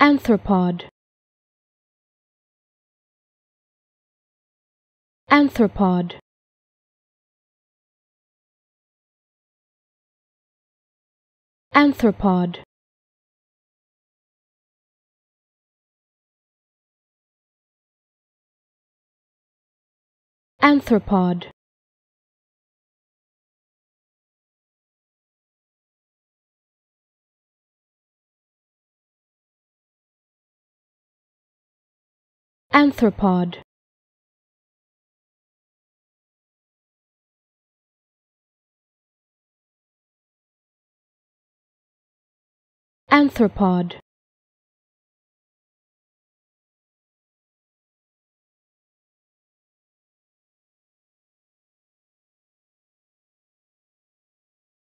Anthropod Anthropod Anthropod Anthropod Anthropod. Anthropod.